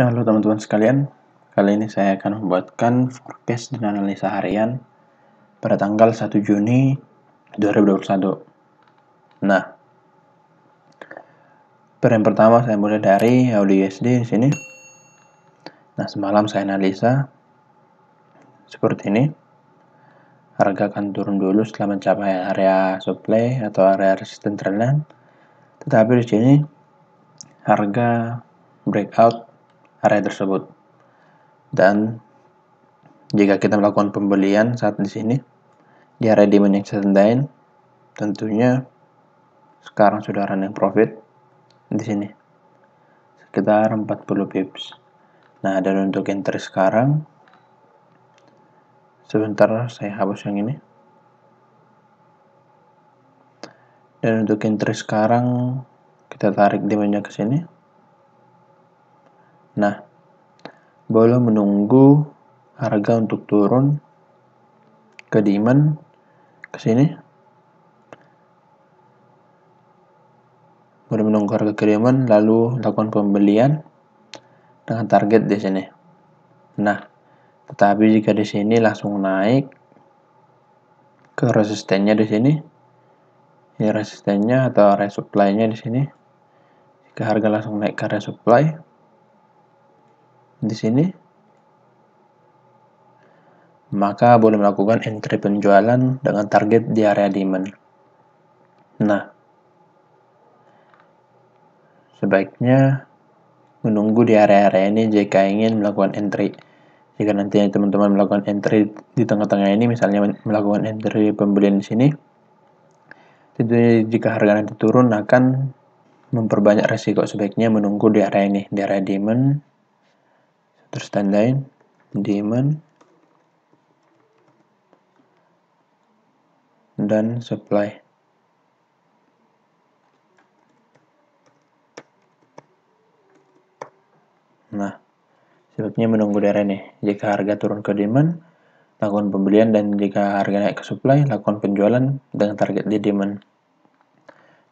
Halo teman-teman sekalian, kali ini saya akan membuatkan forecast dan analisa harian pada tanggal 1 Juni 2021. Nah, per yang pertama saya mulai dari AUDUSD di sini. Nah, semalam saya analisa seperti ini. Harga akan turun dulu setelah mencapai area supply atau area resisten trendline. Tetapi di sini harga breakout area tersebut. Dan jika kita melakukan pembelian saat di sini di area demand yang standby, tentunya sekarang sudah running profit di sini sekitar 40 pips. Nah, dan untuk entry sekarang sebentar saya hapus yang ini. Dan untuk entry sekarang kita tarik demandnya ke sini. Nah, boleh menunggu harga untuk turun ke demand ke sini. Boleh menunggu harga ke demand lalu lakukan pembelian dengan target di sini. Nah, tetapi jika di sini langsung naik ke resistennya di sini, ini ya resistennya atau resupply-nya di sini. Jika harga langsung naik ke resupply, di sini maka boleh melakukan entry penjualan dengan target di area demand nah sebaiknya menunggu di area-area ini jika ingin melakukan entry jika nantinya teman-teman melakukan entry di tengah-tengah ini misalnya melakukan entry pembelian di sini tentunya jika harga nanti turun akan memperbanyak resiko sebaiknya menunggu di area ini di area demand terus tandain demand dan supply nah sebabnya menunggu daerah ini jika harga turun ke demand lakukan pembelian dan jika harga naik ke supply lakukan penjualan dengan target di demand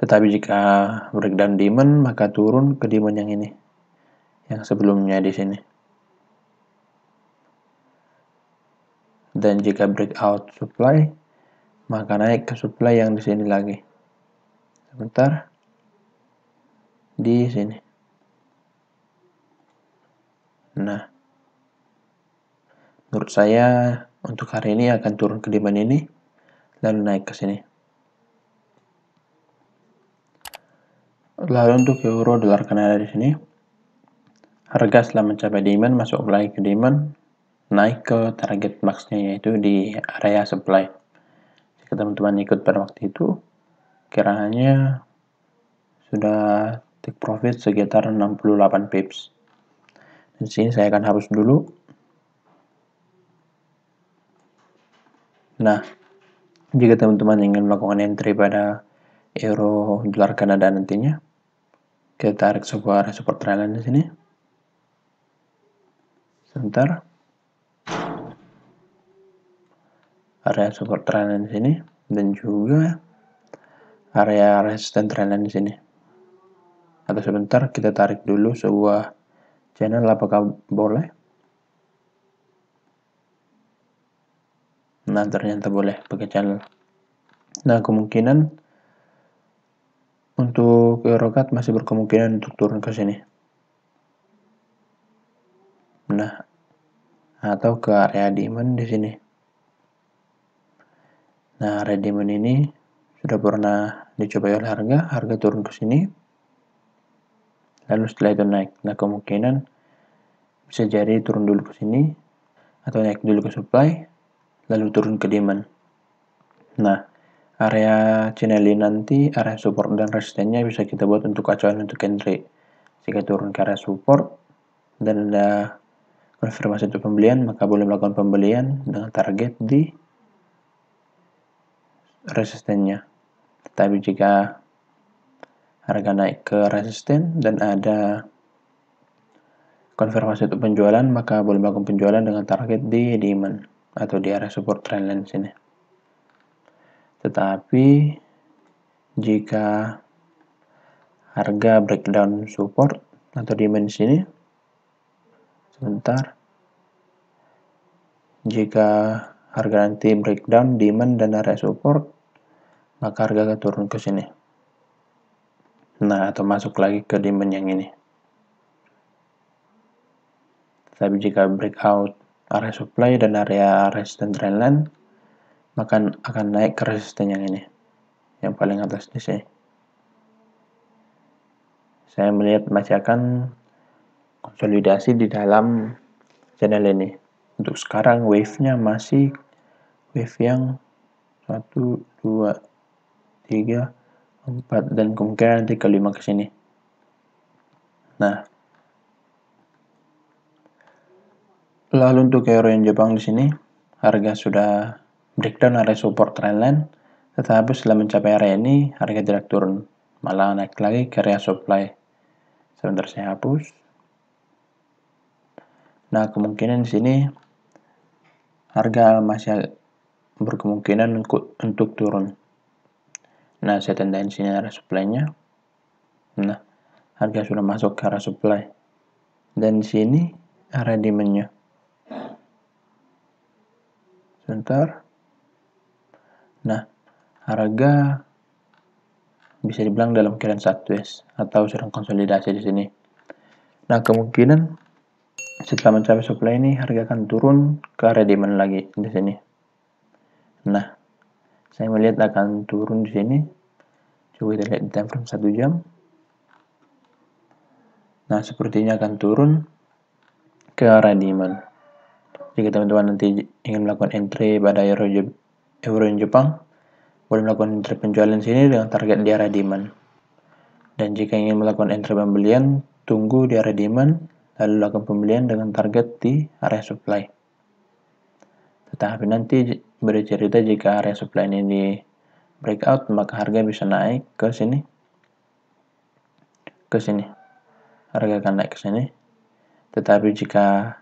tetapi jika breakdown demand maka turun ke demand yang ini yang sebelumnya di sini dan jika breakout supply maka naik ke supply yang di sini lagi sebentar di sini nah menurut saya untuk hari ini akan turun ke demand ini lalu naik ke sini lalu untuk euro dolar Kanada di sini harga setelah mencapai demand masuk lagi ke demand naik ke target maxnya yaitu di area supply jika teman-teman ikut pada waktu itu kiranya sudah take profit sekitar 68 pips di sini saya akan hapus dulu nah jika teman-teman ingin melakukan entry pada euro dolar Kanada nantinya kita tarik sebuah support trend di sini sebentar area support trendline di sini dan juga area resisten trendline di sini. Atau sebentar kita tarik dulu sebuah channel apakah boleh? Nah, ternyata boleh pakai channel. Nah, kemungkinan untuk Eurocat masih berkemungkinan untuk turun ke sini. Nah, atau ke area demand di sini. Nah, red ini sudah pernah dicoba oleh harga, harga turun ke sini. Lalu setelah itu naik. Nah, kemungkinan bisa jadi turun dulu ke sini atau naik dulu ke supply, lalu turun ke demand. Nah, area channel ini nanti area support dan resistennya bisa kita buat untuk acuan untuk entry. Jika turun ke area support dan ada konfirmasi untuk pembelian, maka boleh melakukan pembelian dengan target di resistennya. Tetapi jika harga naik ke resisten dan ada konfirmasi untuk penjualan, maka boleh melakukan penjualan dengan target di demand atau di area support trendline sini. Tetapi jika harga breakdown support atau demand sini, sebentar, jika harga nanti breakdown demand dan area support, maka akan turun ke sini. Nah, atau masuk lagi ke demand yang ini. Tapi jika breakout area supply dan area resistance trendline, maka akan naik ke resistance yang ini, yang paling atas di sini. Saya melihat masih akan konsolidasi di dalam channel ini. Untuk sekarang wave-nya masih wave yang 1, 2, tiga, empat, dan kemungkinan nanti kelima ke sini. Nah, lalu untuk euro yang Jepang di sini, harga sudah breakdown area support trendline, tetapi setelah mencapai area ini, harga tidak turun, malah naik lagi ke area supply. Sebentar saya hapus. Nah, kemungkinan di sini harga masih berkemungkinan untuk turun. Nah, saya tandain sini arah supply-nya. Nah, harga sudah masuk ke arah supply. Dan di sini arah demand-nya. Sebentar. Nah, harga bisa dibilang dalam keadaan sideways atau sedang konsolidasi di sini. Nah, kemungkinan setelah mencapai supply ini harga akan turun ke arah demand lagi di sini. Nah, saya melihat akan turun di sini coba kita lihat di time frame 1 jam nah sepertinya akan turun ke arah demand jika teman-teman nanti ingin melakukan entry pada euro, euro Jepang boleh melakukan entry penjualan sini dengan target di arah demand dan jika ingin melakukan entry pembelian tunggu di arah demand lalu lakukan pembelian dengan target di area supply tetapi nanti cerita jika area supply ini di breakout maka harga bisa naik ke sini ke sini harga akan naik ke sini tetapi jika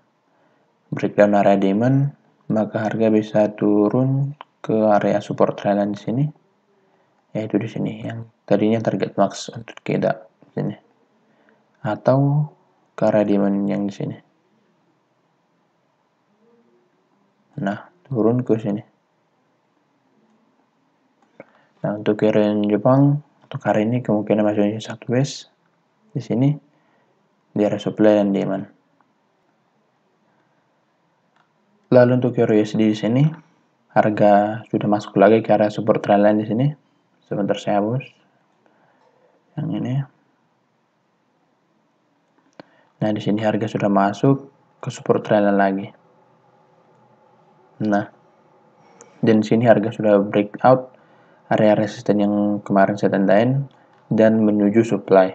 breakdown area demand maka harga bisa turun ke area support trendline di sini yaitu di sini yang tadinya target max untuk kita di sini atau ke area demand yang di sini turun ke sini nah untuk keren Jepang untuk hari ini kemungkinan masuknya satu base di sini di area supply dan demand lalu untuk euro USD di sini harga sudah masuk lagi ke area support trend di sini sebentar saya hapus yang ini nah di sini harga sudah masuk ke support trend lagi Nah, dan sini harga sudah breakout area resisten yang kemarin saya tandain dan menuju supply.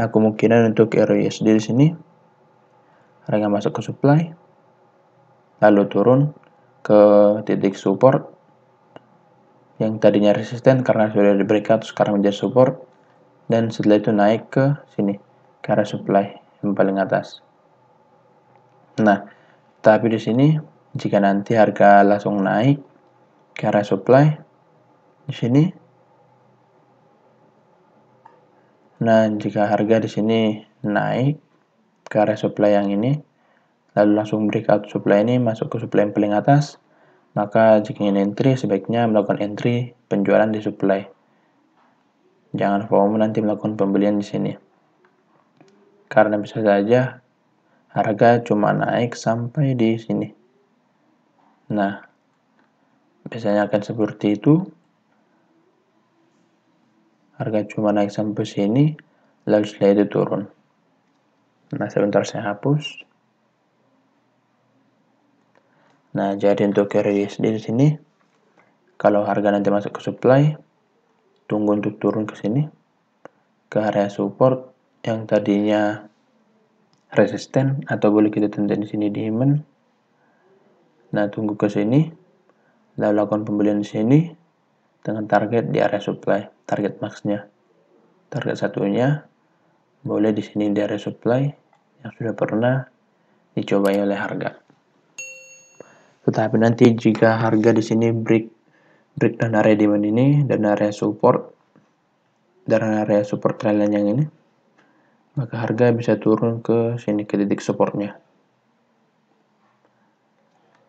Nah, kemungkinan untuk RUSD di sini harga masuk ke supply lalu turun ke titik support yang tadinya resisten karena sudah di breakout sekarang menjadi support dan setelah itu naik ke sini ke area supply yang paling atas. Nah, tapi di sini jika nanti harga langsung naik ke arah supply di sini. Nah, jika harga di sini naik ke arah supply yang ini, lalu langsung breakout supply ini masuk ke supply yang paling atas, maka jika ingin entry sebaiknya melakukan entry penjualan di supply. Jangan FOMO nanti melakukan pembelian di sini. Karena bisa saja harga cuma naik sampai di sini. Nah, biasanya akan seperti itu. Harga cuma naik sampai sini, lalu setelah itu turun. Nah, sebentar saya hapus. Nah, jadi untuk carry di sini, kalau harga nanti masuk ke supply, tunggu untuk turun ke sini, ke area support yang tadinya resisten, atau boleh kita tentukan di sini di Nah, tunggu ke sini. Lalu lakukan pembelian di sini dengan target di area supply, target maxnya. Target satunya boleh di sini di area supply yang sudah pernah dicoba oleh harga. Tetapi nanti jika harga di sini break break dan area demand ini dan area support dan area support trailing yang ini maka harga bisa turun ke sini ke titik supportnya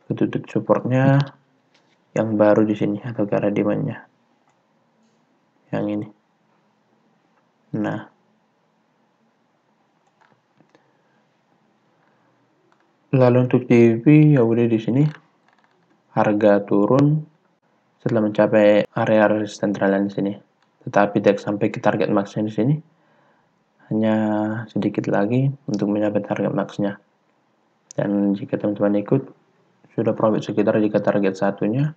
Ketutup supportnya yang baru di sini atau gara yang ini nah lalu untuk TV ya udah di sini harga turun setelah mencapai area resisten trend di sini tetapi tidak sampai ke target maksnya di sini hanya sedikit lagi untuk mencapai target maksnya dan jika teman-teman ikut sudah profit sekitar jika target satunya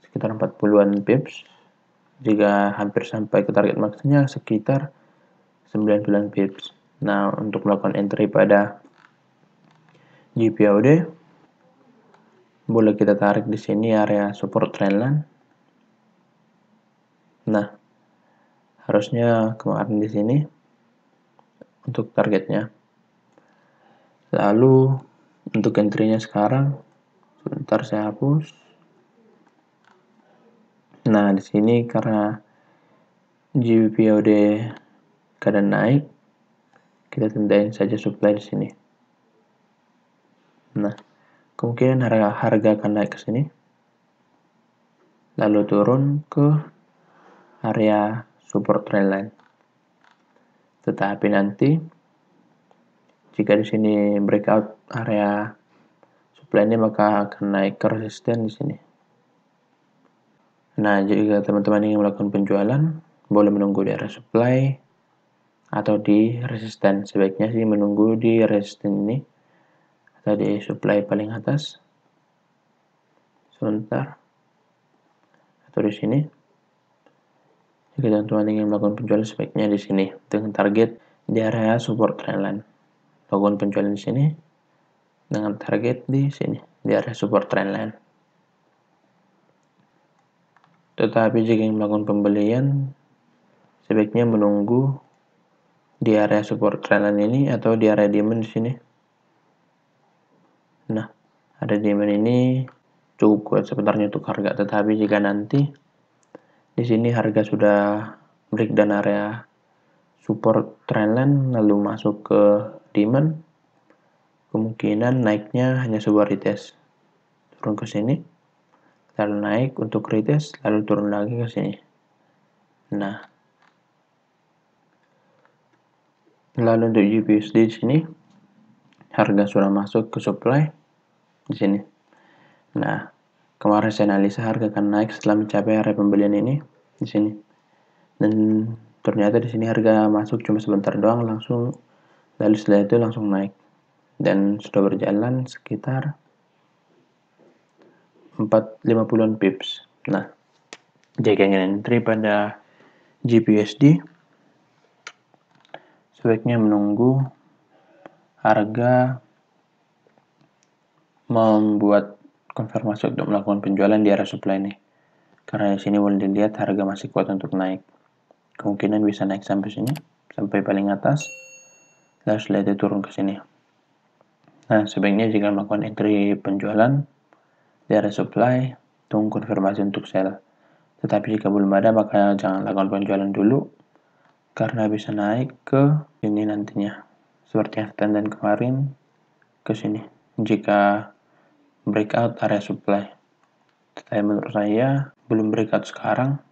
sekitar 40-an pips jika hampir sampai ke target maksudnya sekitar 90 an pips nah untuk melakukan entry pada GPOD boleh kita tarik di sini area support trendline nah harusnya kemarin di sini untuk targetnya lalu untuk entry-nya sekarang sebentar saya hapus nah di sini karena GBPOD keadaan naik kita tandain saja supply di sini nah kemungkinan harga harga akan naik ke sini lalu turun ke area support trendline tetapi nanti jika di sini breakout area supply ini maka akan naik ke resisten di sini. Nah, jika teman-teman ingin melakukan penjualan, boleh menunggu di area supply atau di resisten. Sebaiknya sih menunggu di resisten ini atau di supply paling atas. Sebentar. Atau di sini. Jika teman-teman ingin melakukan penjualan, sebaiknya di sini dengan target di area support trendline. Lakukan penjualan di sini dengan target di sini di area support trendline. Tetapi jika ingin melakukan pembelian, sebaiknya menunggu di area support trendline ini atau di area demand di sini. Nah, ada demand ini cukup kuat sebenarnya untuk harga, tetapi jika nanti di sini harga sudah break dan area support trendline lalu masuk ke demand kemungkinan naiknya hanya sebuah retest turun ke sini lalu naik untuk retest lalu turun lagi ke sini nah lalu untuk GBUSD di sini harga sudah masuk ke supply di sini nah kemarin saya analisa harga akan naik setelah mencapai area pembelian ini di sini dan ternyata di sini harga masuk cuma sebentar doang langsung lalu setelah itu langsung naik dan sudah berjalan sekitar 450 an pips. Nah, jika ingin entry pada GPSD sebaiknya menunggu harga membuat konfirmasi untuk melakukan penjualan di area supply ini. Karena di sini boleh dilihat harga masih kuat untuk naik. Kemungkinan bisa naik sampai sini, sampai paling atas, lalu setelah itu turun ke sini. Nah, sebaiknya jika melakukan entry penjualan di area supply, tunggu konfirmasi untuk sell. Tetapi jika belum ada, maka jangan lakukan penjualan dulu, karena bisa naik ke sini nantinya. Seperti yang dan kemarin, ke sini. Jika breakout area supply. Tetapi menurut saya, belum breakout sekarang,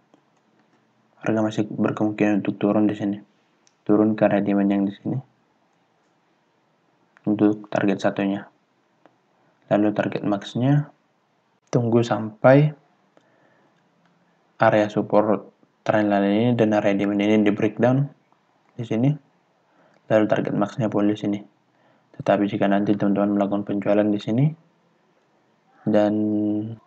harga masih berkemungkinan untuk turun di sini. Turun ke area demand yang di sini untuk target satunya. Lalu target maxnya tunggu sampai area support trendline ini dan area demand ini di breakdown di sini. Lalu target maxnya boleh pun di sini. Tetapi jika nanti teman-teman melakukan penjualan di sini dan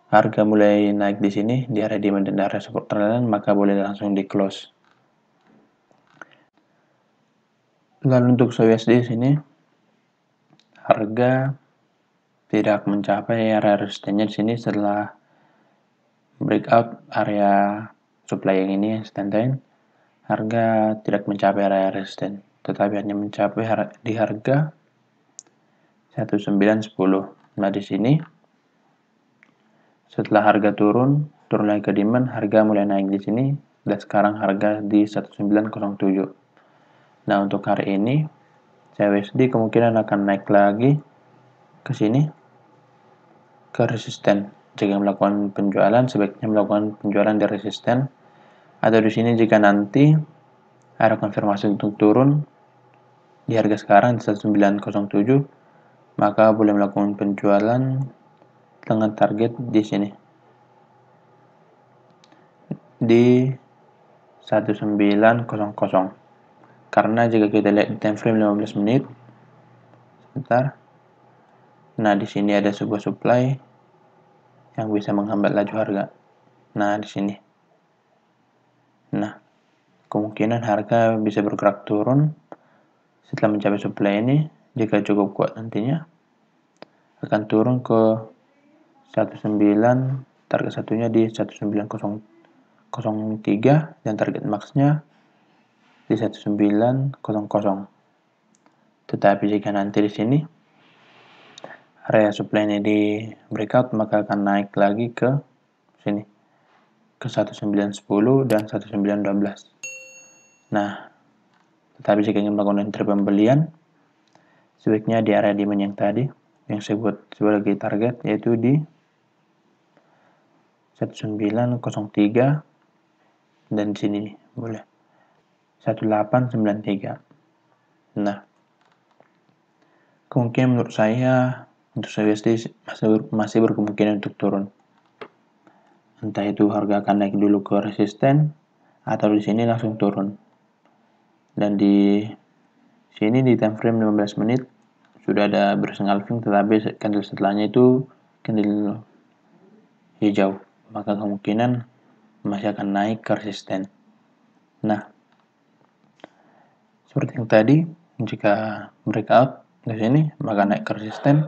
harga mulai naik di sini di area demand dan area support trendline maka boleh langsung di close. Lalu untuk USD di sini harga tidak mencapai area resistennya di sini setelah breakout area supply yang ini standby harga tidak mencapai area resisten tetapi hanya mencapai har di harga 1910 nah di sini setelah harga turun turun lagi ke demand harga mulai naik di sini dan sekarang harga di 1907 nah untuk hari ini USD kemungkinan akan naik lagi ke sini ke resisten. Jika melakukan penjualan, sebaiknya melakukan penjualan di resisten. Atau di sini jika nanti ada konfirmasi untuk turun di harga sekarang di 1907, maka boleh melakukan penjualan dengan target di sini. Di 1900 karena jika kita lihat di time frame 15 menit sebentar nah di sini ada sebuah supply yang bisa menghambat laju harga nah di sini nah kemungkinan harga bisa bergerak turun setelah mencapai supply ini jika cukup kuat nantinya akan turun ke 19 target satunya di 1903 dan target maxnya di 1900. Tetapi jika nanti di sini area supply ini di breakout maka akan naik lagi ke sini ke 1910 dan 1912. Nah, tetapi jika ingin melakukan entry pembelian sebaiknya di area demand yang tadi yang saya buat sebagai target yaitu di 1903 dan sini boleh. 1893. Nah, kemungkinan menurut saya untuk USD masih, ber, masih berkemungkinan untuk turun. Entah itu harga akan naik dulu ke resisten atau di sini langsung turun. Dan di sini di time frame 15 menit sudah ada bersengalving tetapi candle setelahnya itu candle hijau maka kemungkinan masih akan naik ke resisten. Nah, seperti yang tadi, jika breakout di sini, maka naik ke resisten.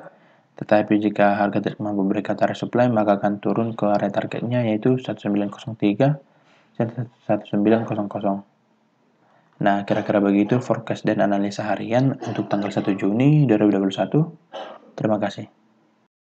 Tetapi jika harga tidak mampu breakout area supply, maka akan turun ke area targetnya yaitu 1903 dan 1900. Nah, kira-kira begitu forecast dan analisa harian untuk tanggal 1 Juni 2021. Terima kasih.